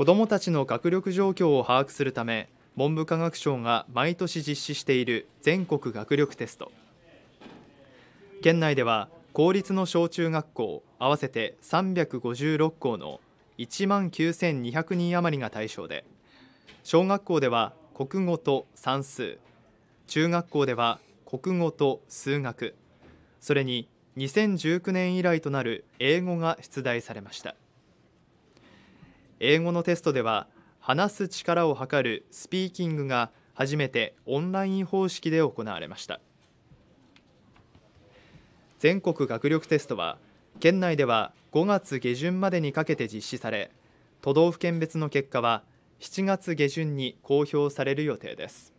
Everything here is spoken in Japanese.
子どもたちの学力状況を把握するため文部科学省が毎年実施している全国学力テスト県内では公立の小中学校合わせて356校の1万9200人余りが対象で小学校では国語と算数中学校では国語と数学それに2019年以来となる英語が出題されました。英語のテストでは話す力を測るスピーキングが初めてオンライン方式で行われました全国学力テストは県内では5月下旬までにかけて実施され都道府県別の結果は7月下旬に公表される予定です